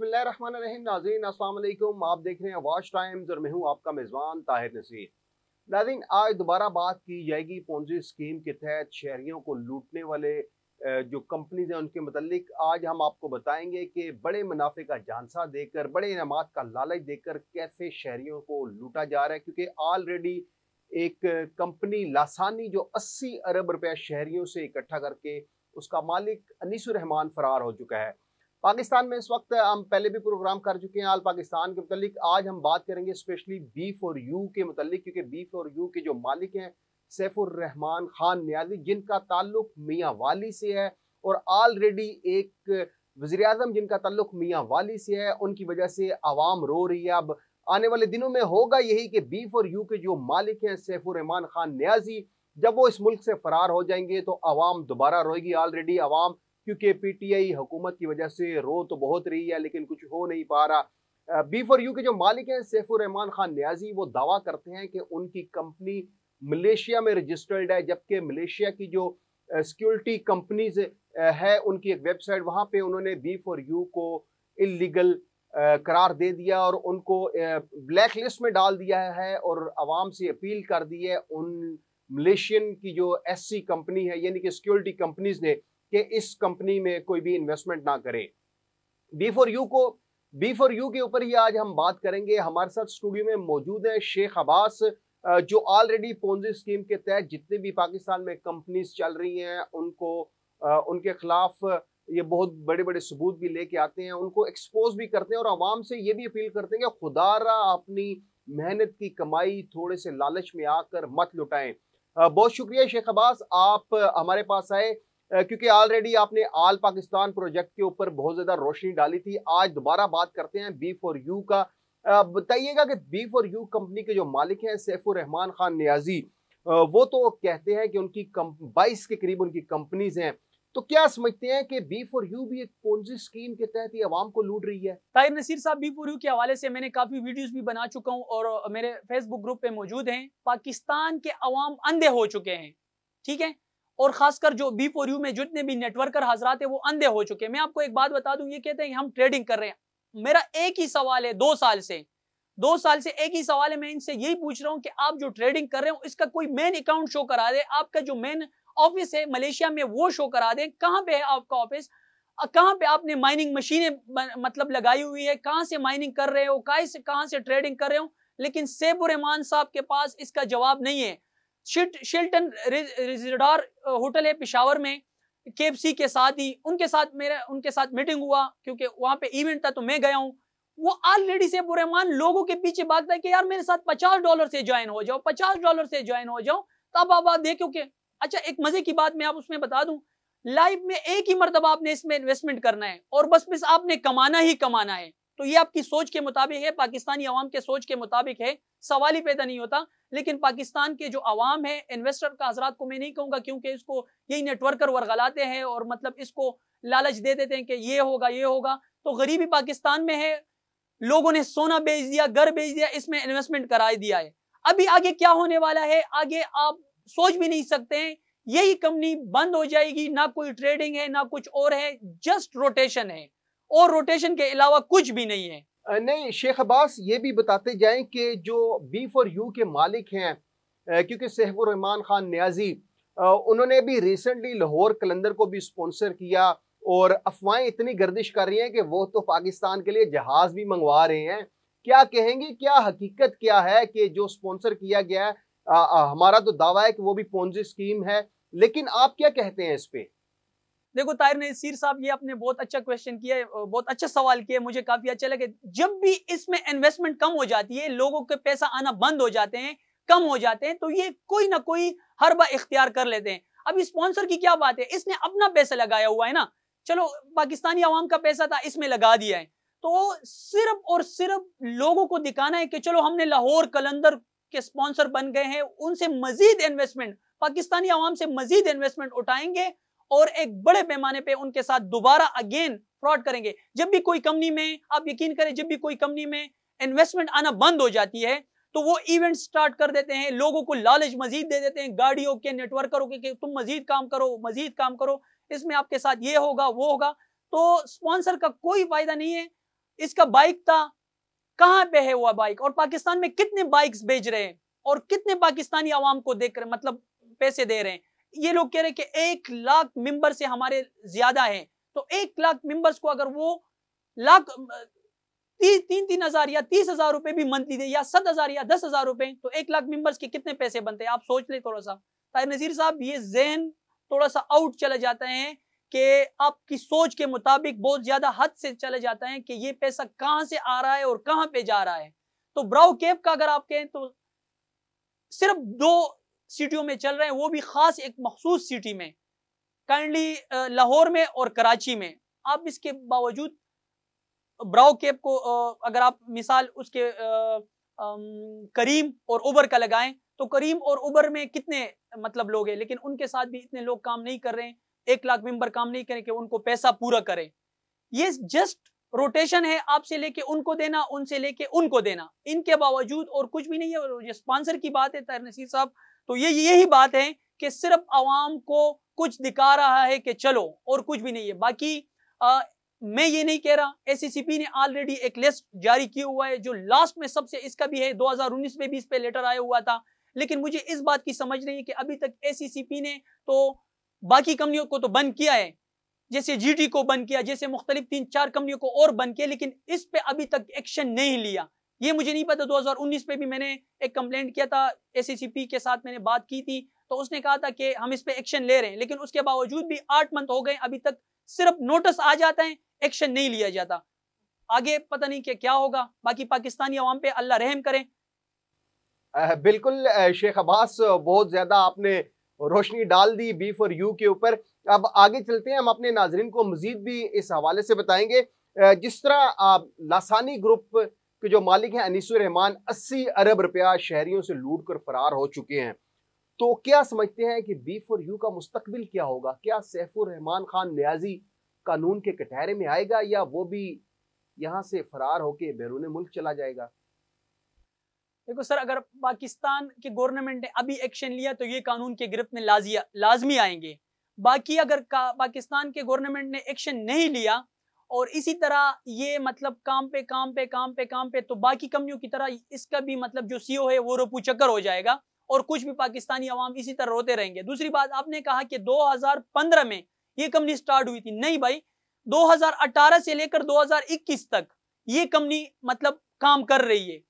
नाजीन अस्सलाम आप देख रहे हैं वाश टाइम्स और मैं हूं आपका मेज़बान ताहिर नसीर नाजीन आज दोबारा बात की जाएगी पोजी स्कीम के तहत शहरीों को लूटने वाले जो कंपनीज हैं उनके मतलब आज हम आपको बताएंगे कि बड़े मुनाफे का झांसा देकर बड़े इनाम का लालच देकर कैसे शहरीों को लूटा जा रहा है क्योंकि ऑलरेडी एक कंपनी लासानी जो अस्सी अरब रुपया शहरीों से इकट्ठा करके उसका मालिक अनीसुर फरार हो चुका है पाकिस्तान में इस वक्त हम पहले भी प्रोग्राम कर चुके हैं आल पाकिस्तान के मतलब आज हम बात करेंगे स्पेशली बी फॉर यू के मतलब क्योंकि बी फॉर यू के जो मालिक हैं सैफुर रहमान खान न्याजी जिनका ताल्लुक मियाँ वाली से है और ऑलरेडी एक वजी अजम जिनका ताल्लुक मियाँ वाली से है उनकी वजह से आवाम रो रही है अब आने वाले दिनों में होगा यही कि बी फॉर यू के जो मालिक हैं सैफुर रहमान खान न्याजी जब वो इस मुल्क से फरार हो जाएंगे तो आवाम दोबारा रोएगी ऑलरेडी आवाम क्योंकि पीटीआई हुकूमत की वजह से रो तो बहुत रही है लेकिन कुछ हो नहीं पा रहा बी फॉर यू के जो मालिक हैं सैफुररहमान खान न्याजी वो दावा करते हैं कि उनकी कंपनी मलेशिया में रजिस्टर्ड है जबकि मलेशिया की जो सिक्योरिटी कंपनीज है उनकी एक वेबसाइट वहाँ पे उन्होंने बी फॉर यू को इलीगल करार दे दिया और उनको ब्लैक लिस्ट में डाल दिया है और आवाम से अपील कर दी है उन मलेशियन की जो एससी कंपनी है यानी कि सिक्योरिटी कंपनीज ने कि इस कंपनी में कोई भी इन्वेस्टमेंट ना करें बी फॉर यू को बी फॉर यू के ऊपर ही आज हम बात करेंगे हमारे साथ स्टूडियो में मौजूद है शेख अब्बास जो ऑलरेडी पोन्जी स्कीम के तहत जितने भी पाकिस्तान में कंपनीज चल रही हैं उनको उनके खिलाफ ये बहुत बड़े बड़े सबूत भी लेके आते हैं उनको एक्सपोज भी करते हैं और आवाम से ये भी अपील करते हैं कि खुदारा अपनी मेहनत की कमाई थोड़े से लालच में आकर मत लुटाएं बहुत शुक्रिया शेख अब्बास आप हमारे पास आए क्योंकि ऑलरेडी आपने आल पाकिस्तान प्रोजेक्ट के ऊपर बहुत ज़्यादा रोशनी डाली थी आज दोबारा बात करते हैं बी फॉर यू का बताइएगा कि बी फॉर यू कंपनी के जो मालिक हैं सैफुररहमान खान न्याजी वो तो कहते हैं कि उनकी बाईस के करीब उनकी कंपनीज हैं तो क्या समझते हैं कि बी फॉर यू भी एक पोन्जी स्कीम के तहत ही आवाम को लूट रही है ताहिर नसीर साहब बी फॉर यू के हवाले से मैंने काफ़ी वीडियोस भी बना चुका हूं और मेरे फेसबुक ग्रुप पे मौजूद हैं पाकिस्तान के अवाम अंधे हो चुके हैं ठीक है और खासकर जो बी फोर यू में जितने भी नेटवर्कर हजरात है वो अंधे हो चुके हैं मैं आपको एक बात बता दूं ये कहते हैं हम ट्रेडिंग कर रहे हैं मेरा एक ही सवाल है दो साल से दो साल से एक ही सवाल है मैं इनसे यही पूछ रहा हूँ कि आप जो ट्रेडिंग कर रहे हो इसका कोई मेन अकाउंट शो करा दे आपका जो मेन ऑफिस है मलेशिया में वो शो करा दे कहाँ पे है आपका ऑफिस कहाँ पे आपने माइनिंग मशीनें मतलब लगाई हुई है कहाँ से माइनिंग कर रहे हो कहा से कहाँ से ट्रेडिंग कर रहे हो लेकिन सेबुरहमान साहब के पास इसका जवाब नहीं है शिल्टन रिजार होटल है पिशावर में के के साथ ही उनके साथ मेरा उनके साथ मीटिंग हुआ क्योंकि वहां पे इवेंट था तो मैं गया हूँ वो ऑलरेडी से बुरहमान लोगों के पीछे भागता है कि यार मेरे साथ पचास डॉलर से ज्वाइन हो जाओ पचास डॉलर से ज्वाइन हो जाओ तब आप देखो कि अच्छा एक मजे की बात मैं आप उसमें बता दूं लाइफ में एक ही मरतबा आपने इसमें इन्वेस्टमेंट करना है और बस बस आपने कमाना ही कमाना है तो ये आपकी सोच के मुताबिक है पाकिस्तानी आवाम के सोच के मुताबिक है सवाल ही पैदा नहीं होता लेकिन पाकिस्तान के जो आवाम है इन्वेस्टर का हजरात को मैं नहीं कहूँगा क्योंकि इसको यही नेटवर्कर वर्गलाते हैं और मतलब इसको लालच दे देते हैं कि ये होगा ये होगा तो गरीबी पाकिस्तान में है लोगों ने सोना बेच दिया घर बेच दिया इसमें इन्वेस्टमेंट करा दिया है अभी आगे क्या होने वाला है आगे आप सोच भी नहीं सकते हैं यही कंपनी बंद हो जाएगी ना कोई ट्रेडिंग है ना कुछ और है जस्ट रोटेशन है और रोटेशन के अलावा कुछ भी नहीं है नहीं शेख अब्बास ये भी बताते जाएं कि जो बी फॉर यू के मालिक हैं क्योंकि सहबुररहमान खान न्याजी उन्होंने भी रिसेंटली लाहौर कलंदर को भी स्पॉन्सर किया और अफवाहें इतनी गर्दिश कर रही हैं कि वो तो पाकिस्तान के लिए जहाज़ भी मंगवा रहे हैं क्या कहेंगे क्या हकीकत क्या है कि जो स्पॉन्सर किया गया है हमारा तो दावा है कि वो भी पोन्जी स्कीम है लेकिन आप क्या कहते हैं इस पर देखो ताहिर नसीर साहब ये आपने बहुत अच्छा क्वेश्चन किया बहुत अच्छा सवाल किया मुझे काफी अच्छा लगे जब भी इसमें इन्वेस्टमेंट कम हो जाती है लोगों के पैसा आना बंद हो जाते हैं कम हो जाते हैं तो ये कोई ना कोई हर बार इख्तियार कर लेते हैं अब स्पॉन्सर की क्या बात है इसने अपना पैसा लगाया हुआ है ना चलो पाकिस्तानी आवाम का पैसा था इसमें लगा दिया है तो सिर्फ और सिर्फ लोगों को दिखाना है कि चलो हमने लाहौर कलंदर के स्पॉन्सर बन गए हैं उनसे मजीद इन्वेस्टमेंट पाकिस्तानी आवाम से मजीद इन्वेस्टमेंट उठाएंगे और एक बड़े पैमाने पे उनके साथ दोबारा अगेन फ्रॉड करेंगे जब भी कोई कंपनी में आप यकीन करें जब भी कोई कंपनी में इन्वेस्टमेंट आना बंद हो जाती है तो वो इवेंट स्टार्ट कर देते हैं लोगों को लालच मजीद दे देते हैं गाड़ियों के नेटवर्करों के कि तुम मजीद काम करो मजीद काम करो इसमें आपके साथ ये होगा वो होगा तो स्पॉन्सर का कोई फायदा नहीं है इसका बाइक था कहां पे है हुआ बाइक और पाकिस्तान में कितने बाइक्स बेच रहे हैं और कितने पाकिस्तानी आवाम को देख रहे मतलब पैसे दे रहे हैं ये लोग कह रहे कि एक लाख मेंबर से हमारे ज्यादा हैं तो एक लाख मेंबर्स को अगर वो लाख तीस तीन तीन हजार या तीस हजार रुपए भी मंथली दे या सत हजार या दस हजार रुपए तो एक लाख मेंबर्स के कितने पैसे बनते हैं आप सोच ले थोड़ा सा ताहिर नज़ीर साहब ये जहन थोड़ा सा आउट चले जाते हैं कि आपकी सोच के मुताबिक बहुत ज्यादा हद से चले जाते हैं कि ये पैसा कहाँ से आ रहा है और कहाँ पे जा रहा है तो ब्राउ कैप का अगर आप कहें तो सिर्फ दो सिटियों में चल रहे हैं वो भी ख़ास एक मखसूस सिटी में काइंडली लाहौर में और कराची में आप इसके बावजूद ब्राउ केप को अगर आप मिसाल उसके करीम और उबर का लगाएं तो करीम और उबर में कितने मतलब लोग हैं लेकिन उनके साथ भी इतने लोग काम नहीं कर रहे हैं एक लाख मेंबर काम नहीं करें कि उनको पैसा पूरा करें ये जस्ट रोटेशन है आपसे लेके उनको देना उनसे लेके उनको देना इनके बावजूद और कुछ भी नहीं है और ये स्पॉन्सर की बात है तैर नसीर साहब तो ये यही बात है कि सिर्फ आवाम को कुछ दिखा रहा है कि चलो और कुछ भी नहीं है बाकी आ, मैं ये नहीं कह रहा एस ने ऑलरेडी एक लिस्ट जारी किया हुआ है जो लास्ट में सबसे इसका भी है 2019 में भी इस पे लेटर आया हुआ था लेकिन मुझे इस बात की समझ नहीं कि अभी तक एसीसीपी ने तो बाकी कंपनियों को तो बंद किया है जैसे जीटी को बंद किया जैसे मुख्तलिफ तीन चार कंपनियों को और बंद किया लेकिन इस पे अभी तक एक्शन नहीं लिया ये मुझे नहीं पता 2019 पे भी मैंने एक कंप्लेंट किया था एसीसीपी के साथ मैंने बात की थी तो उसने कहा था कि हम इस पे एक्शन ले रहे हैं लेकिन उसके बावजूद भी आठ मंथ हो गए अभी तक सिर्फ नोटिस आ जाता है एक्शन नहीं लिया जाता आगे पता नहीं कि क्या होगा बाकी पाकिस्तानी अवाम पे अल्लाह रहम करें बिल्कुल शेख अब्बास बहुत ज़्यादा आपने रोशनी डाल दी बी फॉर यू के ऊपर अब आगे चलते हैं हम अपने नाजरन को मजीद भी इस हवाले से बताएंगे जिस तरह लासानी ग्रुप कि जो मालिक हैं अनीसुर रहमान 80 अरब रुपया शहरियों से लूट कर फरार हो चुके हैं तो क्या समझते हैं कि बी फॉर यू का मुस्तबिल क्या होगा क्या सैफुर रहमान खान न्याजी कानून के कटहरे में आएगा या वो भी यहाँ से फरार होकर बैरून मुल्क चला जाएगा देखो सर अगर पाकिस्तान के गवर्नमेंट ने अभी एक्शन लिया तो ये कानून के गिरफ्त में लाजिया लाजमी आएंगे बाकी अगर पाकिस्तान के गवर्नमेंट ने एक्शन नहीं लिया और इसी तरह ये मतलब काम पे काम पे काम पे काम पे तो बाकी कंपनियों की तरह इसका भी मतलब जो सीओ e है वो रोपू चक्कर हो जाएगा और कुछ भी पाकिस्तानी अवाम इसी तरह रोते रहेंगे दूसरी बात आपने कहा कि 2015 में ये कंपनी स्टार्ट हुई थी नहीं भाई 2018 से लेकर 2021 तक ये कंपनी मतलब काम कर रही है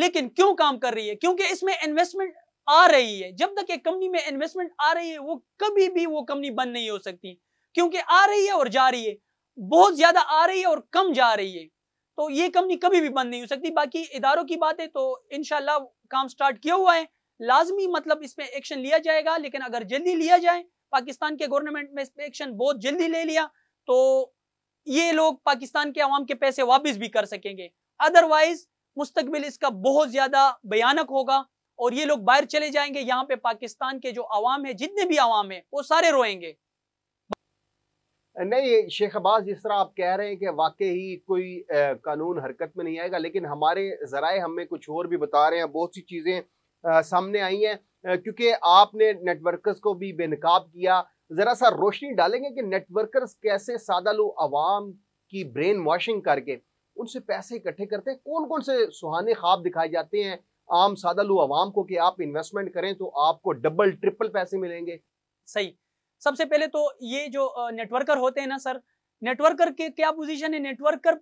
लेकिन क्यों काम कर रही है क्योंकि इसमें इन्वेस्टमेंट आ रही है जब तक ये कंपनी में इन्वेस्टमेंट आ रही है वो कभी भी वो कंपनी बंद नहीं हो सकती क्योंकि आ रही है और जा रही है बहुत ज्यादा आ रही है और कम जा रही है तो ये कंपनी कभी भी बंद नहीं हो सकती बाकी इदारों की बात है तो इनशाला काम स्टार्ट किया हुआ है लाजमी मतलब इस पर एक्शन लिया जाएगा लेकिन अगर जल्दी लिया जाए पाकिस्तान के गवर्नमेंट में इस पर एक्शन बहुत जल्दी ले लिया तो ये लोग पाकिस्तान के आवाम के पैसे वापस भी कर सकेंगे अदरवाइज मुस्तबिल इसका बहुत ज़्यादा भयानक होगा और ये लोग बाहर चले जाएंगे यहाँ पे पाकिस्तान के जो आवाम है जितने भी आवाम है वो सारे रोएंगे नहीं शेख अब्बास जिस तरह आप कह रहे हैं कि वाकई ही कोई कानून हरकत में नहीं आएगा लेकिन हमारे ज़राए हमें कुछ और भी बता रहे हैं बहुत सी चीज़ें सामने आई हैं क्योंकि आपने नेटवर्कर्स को भी बेनकाब किया ज़रा सा रोशनी डालेंगे कि नेटवर्कर्स कैसे लो आवाम की ब्रेन वॉशिंग करके उनसे पैसे इकट्ठे करते हैं कौन कौन से सुहाने ख्वाब दिखाए जाते हैं आम लो आवाम को कि आप इन्वेस्टमेंट करें तो आपको डबल ट्रिपल पैसे मिलेंगे सही सबसे पहले तो ये जो नेटवर्कर होते हैं ना सर नेटवर्कर के क्या पोजीशन है नेटवर्कर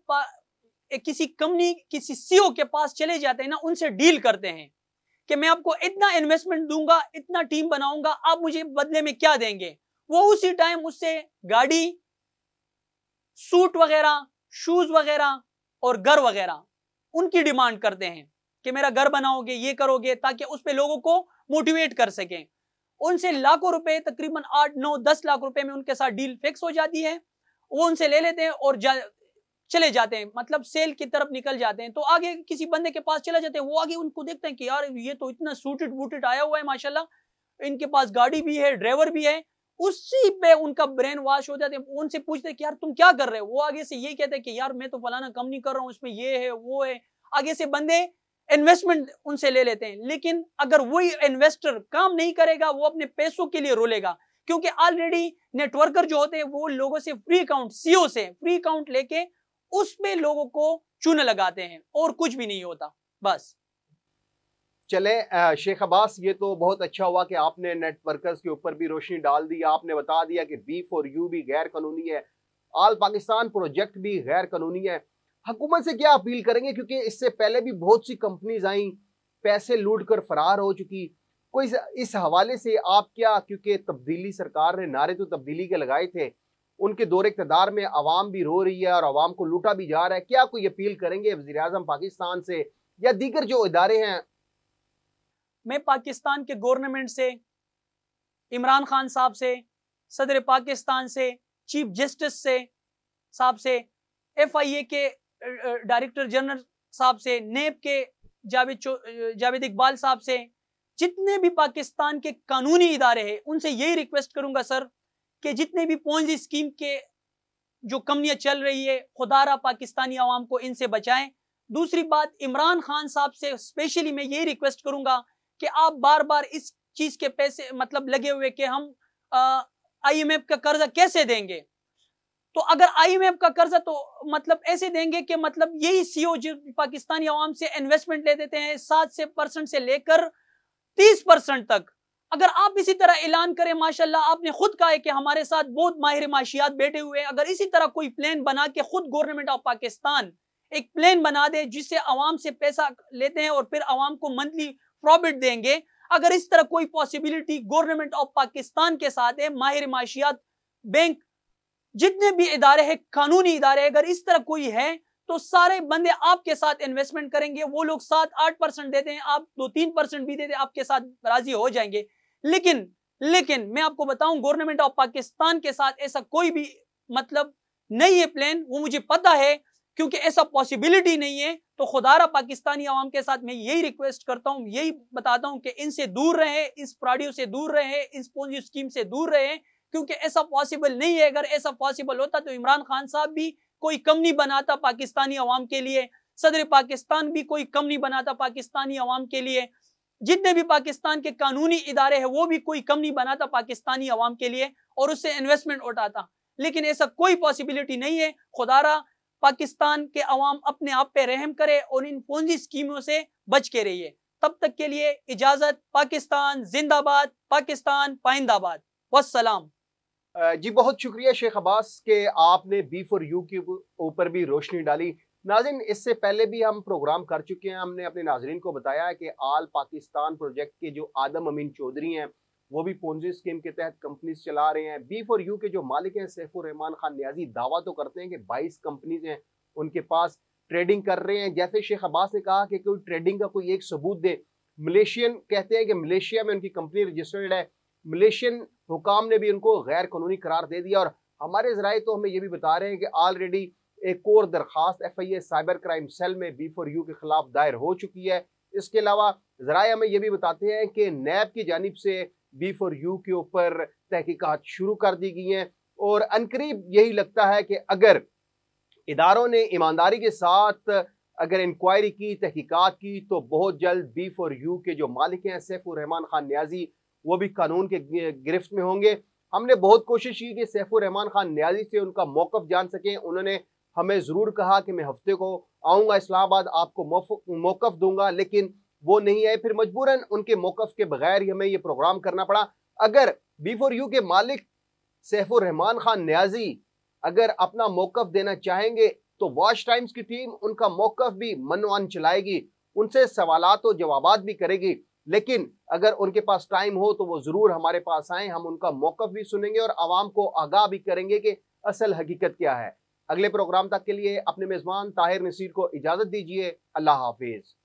किसी कंपनी किसी सीओ e के पास चले जाते हैं ना उनसे डील करते हैं कि मैं आपको इतना इन्वेस्टमेंट दूंगा इतना टीम बनाऊंगा आप मुझे बदले में क्या देंगे वो उसी टाइम उससे गाड़ी सूट वगैरह शूज वगैरह और घर वगैरह उनकी डिमांड करते हैं कि मेरा घर बनाओगे ये करोगे ताकि उस पर लोगों को मोटिवेट कर सकें उनसे लाखों रुपए तकरीबन आठ नौ दस लाख रुपए में उनके साथ डील फिक्स हो जाती है वो उनसे ले लेते हैं और जा, चले जाते हैं मतलब सेल की तरफ निकल जाते हैं तो आगे किसी बंदे के पास चले जाते हैं वो आगे उनको देखते हैं कि यार ये तो इतना सूटेड वूटेड आया हुआ है माशाल्लाह इनके पास गाड़ी भी है ड्राइवर भी है उसी पे उनका ब्रेन वॉश हो जाते हैं उनसे पूछते हैं कि यार तुम क्या कर रहे हो वो आगे से ये कहते हैं कि यार मैं तो फलाना कम नहीं कर रहा हूँ उसमें ये है वो है आगे से बंदे इन्वेस्टमेंट उनसे ले लेते हैं लेकिन अगर वही इन्वेस्टर काम नहीं करेगा वो अपने पैसों के लिए रोलेगा क्योंकि ऑलरेडी नेटवर्कर जो होते हैं वो लोगों से फ्री अकाउंट सीओ से फ्री अकाउंट लेके उसमें लोगों को चूने लगाते हैं और कुछ भी नहीं होता बस चले शेख अब्बास ये तो बहुत अच्छा हुआ कि आपने नेटवर्कर्स के ऊपर भी रोशनी डाल दी आपने बता दिया कि बी फॉर यू भी गैर कानूनी है आल पाकिस्तान प्रोजेक्ट भी गैर कानूनी है हुकूमत से क्या अपील करेंगे क्योंकि इससे पहले भी बहुत सी कंपनीज आई पैसे लूट कर फरार हो चुकी कोई इस हवाले से आप क्या क्योंकि तब्दीली सरकार ने नारे तो तब्दीली के लगाए थे उनके दौर इकतदार में आवाम भी रो रही है और आवाम को लूटा भी जा रहा है क्या कोई अपील करेंगे वजी अजम पाकिस्तान से या दीगर जो इदारे हैं मैं पाकिस्तान के गवर्नमेंट से इमरान खान साहब से सदर पाकिस्तान से चीफ जस्टिस से साहब से एफ आई ए के डायरेक्टर जनरल साहब से नेब के जावेद जावेद इकबाल साहब से जितने भी पाकिस्तान के कानूनी इदारे हैं उनसे यही रिक्वेस्ट करूंगा सर कि जितने भी पौजी स्कीम के जो कमियां चल रही है खुदारा पाकिस्तानी आवाम को इनसे बचाएं दूसरी बात इमरान खान साहब से स्पेशली मैं यही रिक्वेस्ट करूंगा कि आप बार बार इस चीज के पैसे मतलब लगे हुए कि हम आईएमएफ का कर्जा कैसे देंगे तो अगर आईएमएफ का कर्जा तो मतलब ऐसे देंगे कि मतलब यही सीओ जो पाकिस्तानी आवाम से इन्वेस्टमेंट ले देते हैं सात से परसेंट से लेकर तीस परसेंट तक अगर आप इसी तरह ऐलान करें माशाल्लाह आपने खुद कहा है कि हमारे साथ बहुत माहिर माशियात बैठे हुए हैं अगर इसी तरह कोई प्लान बना के खुद गवर्नमेंट ऑफ पाकिस्तान एक प्लान बना दे जिससे आवाम से पैसा लेते हैं और फिर आवाम को मंथली प्रॉफिट देंगे अगर इस तरह कोई पॉसिबिलिटी गवर्नमेंट ऑफ पाकिस्तान के साथ है माहिर माशियात बैंक जितने भी इदारे हैं कानूनी इदारे अगर इस तरह कोई है तो सारे बंदे आपके साथ इन्वेस्टमेंट करेंगे वो लोग सात आठ परसेंट देते हैं आप दो तीन परसेंट भी देते हैं आपके साथ राजी हो जाएंगे लेकिन लेकिन मैं आपको बताऊं गवर्नमेंट ऑफ पाकिस्तान के साथ ऐसा कोई भी मतलब नहीं है प्लान वो मुझे पता है क्योंकि ऐसा पॉसिबिलिटी नहीं है तो खुदारा पाकिस्तानी आवाम के साथ मैं यही रिक्वेस्ट करता हूँ यही बताता हूँ कि इनसे दूर रहे इस प्राडियो से दूर रहे इस पोजी स्कीम से दूर रहे क्योंकि ऐसा पॉसिबल नहीं है अगर ऐसा पॉसिबल होता तो इमरान खान साहब भी कोई कम नहीं बनाता पाकिस्तानी अवाम के लिए सदर पाकिस्तान भी कोई कम नहीं बनाता पाकिस्तानी अवाम के लिए जितने भी पाकिस्तान के कानूनी इदारे हैं वो भी कोई कम नहीं बनाता पाकिस्तानी अवाम के लिए और उससे इन्वेस्टमेंट उठाता लेकिन ऐसा कोई पॉसिबिलिटी नहीं है खुदारा पाकिस्तान के अवाम अपने आप पे रहम करे और इन पूंजी स्कीमों से बच के रहिए तब तक के लिए इजाज़त पाकिस्तान जिंदाबाद पाकिस्तान पाइंदाबाद वसलाम जी बहुत शुक्रिया शेख अब्बास के आपने बी फॉर यू के ऊपर भी रोशनी डाली नाजिन इससे पहले भी हम प्रोग्राम कर चुके हैं हमने अपने नाजरन को बताया है कि आल पाकिस्तान प्रोजेक्ट के जो आदम अमीन चौधरी हैं वो भी पोन्जी स्कीम के तहत कंपनीज चला रहे हैं बी फॉर यू के जो मालिक हैं सैफुररहमान रहमान खान न्याजी दावा तो करते हैं कि बाईस कंपनीज हैं उनके पास ट्रेडिंग कर रहे हैं जैसे शेख अब्बास ने कहा कि कोई ट्रेडिंग का कोई एक सबूत दे मलेशियन कहते हैं कि मलेशिया में उनकी कंपनी रजिस्टर्ड है मलेशियन हुकाम ने भी उनको गैर कानूनी करार दे दिया और हमारे ज़रा तो हमें यह भी बता रहे हैं कि ऑलरेडी एक और दरख्वास्त F I A cyber crime cell में बी फोर यू के खिलाफ दायर हो चुकी है इसके अलावा जराए हमें यह भी बताते हैं कि नैब की जानब से बी फोर यू के ऊपर तहकीकत शुरू कर दी गई हैं और अनकरीब यही लगता है कि अगर इदारों ने ईमानदारी के साथ अगर इंक्वायरी की तहकीकत की तो बहुत जल्द बी फॉर यू के जो मालिक हैं सैफुररहमान रहमान खान न्याजी वो भी कानून के गिरफ्त में होंगे हमने बहुत कोशिश की कि सैफुररहमान खान न्याजी से उनका मौक़ जान सकें उन्होंने हमें ज़रूर कहा कि मैं हफ्ते को आऊँगा इस्लामाबाद आपको मौक़ दूंगा लेकिन वो नहीं आए फिर मजबूरन उनके मौक़ के बगैर ही हमें ये प्रोग्राम करना पड़ा अगर बी फोर यू के मालिक सैफुररहमान खान न्याजी अगर अपना मौक़ देना चाहेंगे तो वॉच टाइम्स की टीम उनका मौक़ भी मनवान चलाएगी उनसे सवालत और जवाब भी करेगी लेकिन अगर उनके पास टाइम हो तो वो ज़रूर हमारे पास आए हम उनका मौकफ भी सुनेंगे और आवाम को आगाह भी करेंगे कि असल हकीकत क्या है अगले प्रोग्राम तक के लिए अपने मेज़बान ताहिर नसीर को इजाज़त दीजिए अल्लाह हाफिज़